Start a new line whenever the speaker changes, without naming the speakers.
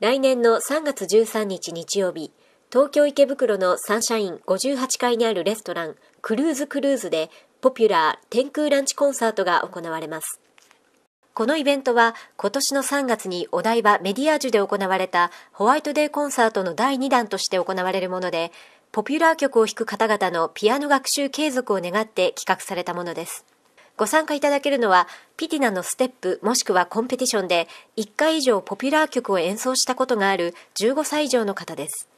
来年の3月13日日曜日、東京池袋のサンシャイン58階にあるレストラン、クルーズクルーズで、ポピュラー天空ランチコンサートが行われます。このイベントは今年の3月にお台場メディアージュで行われたホワイトデーコンサートの第2弾として行われるもので、ポピュラー曲を弾く方々のピアノ学習継続を願って企画されたものです。ご参加いただけるのは、ピティナのステップもしくはコンペティションで1回以上ポピュラー曲を演奏したことがある15歳以上の方です。